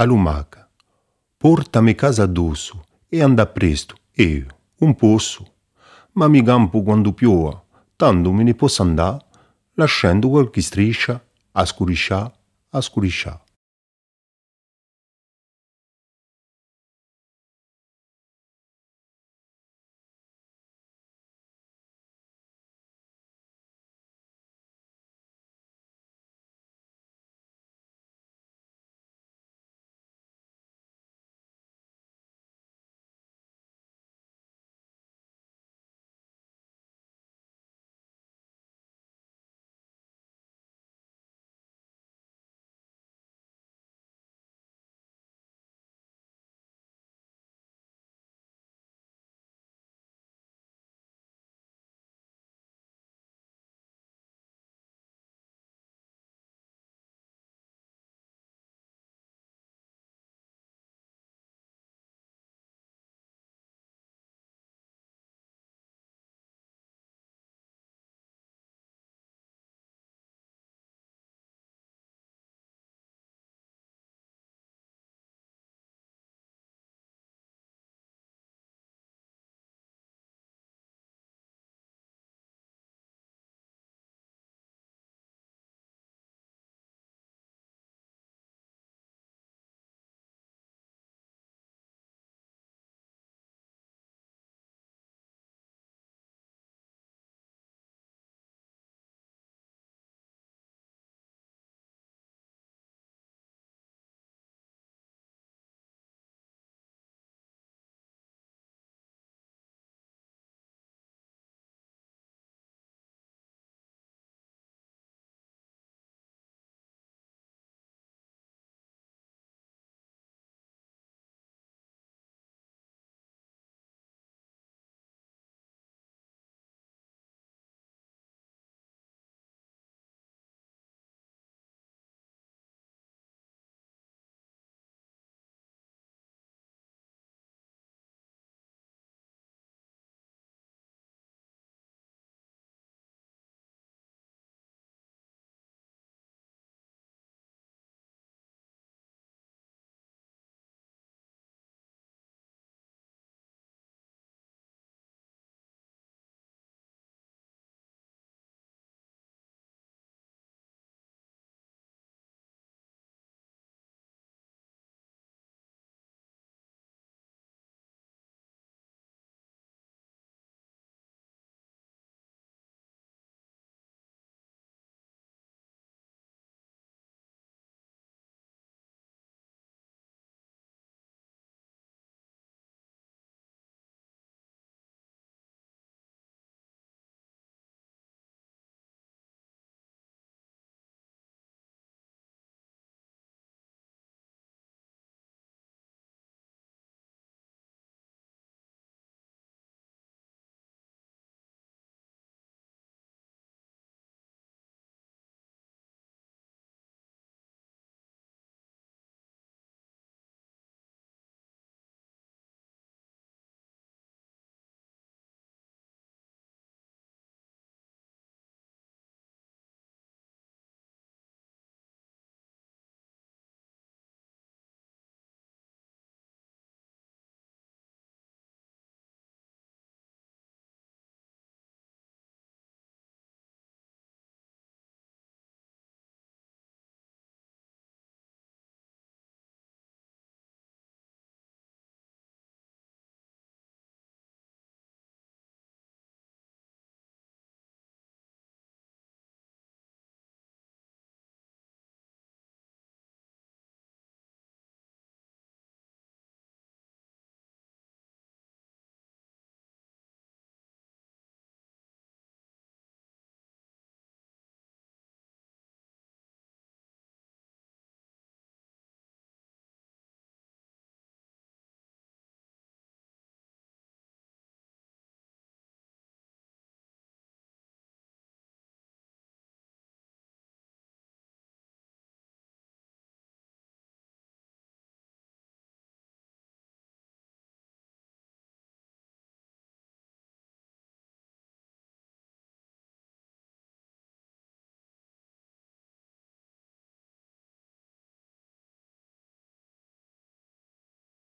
Alumaca. Porta-me casa doce e anda presto, eu, um poço. Ma mi campo quando pioa, tanto me ne posso andar, lasciando qualche striscia a scuriscià, a scuriscià.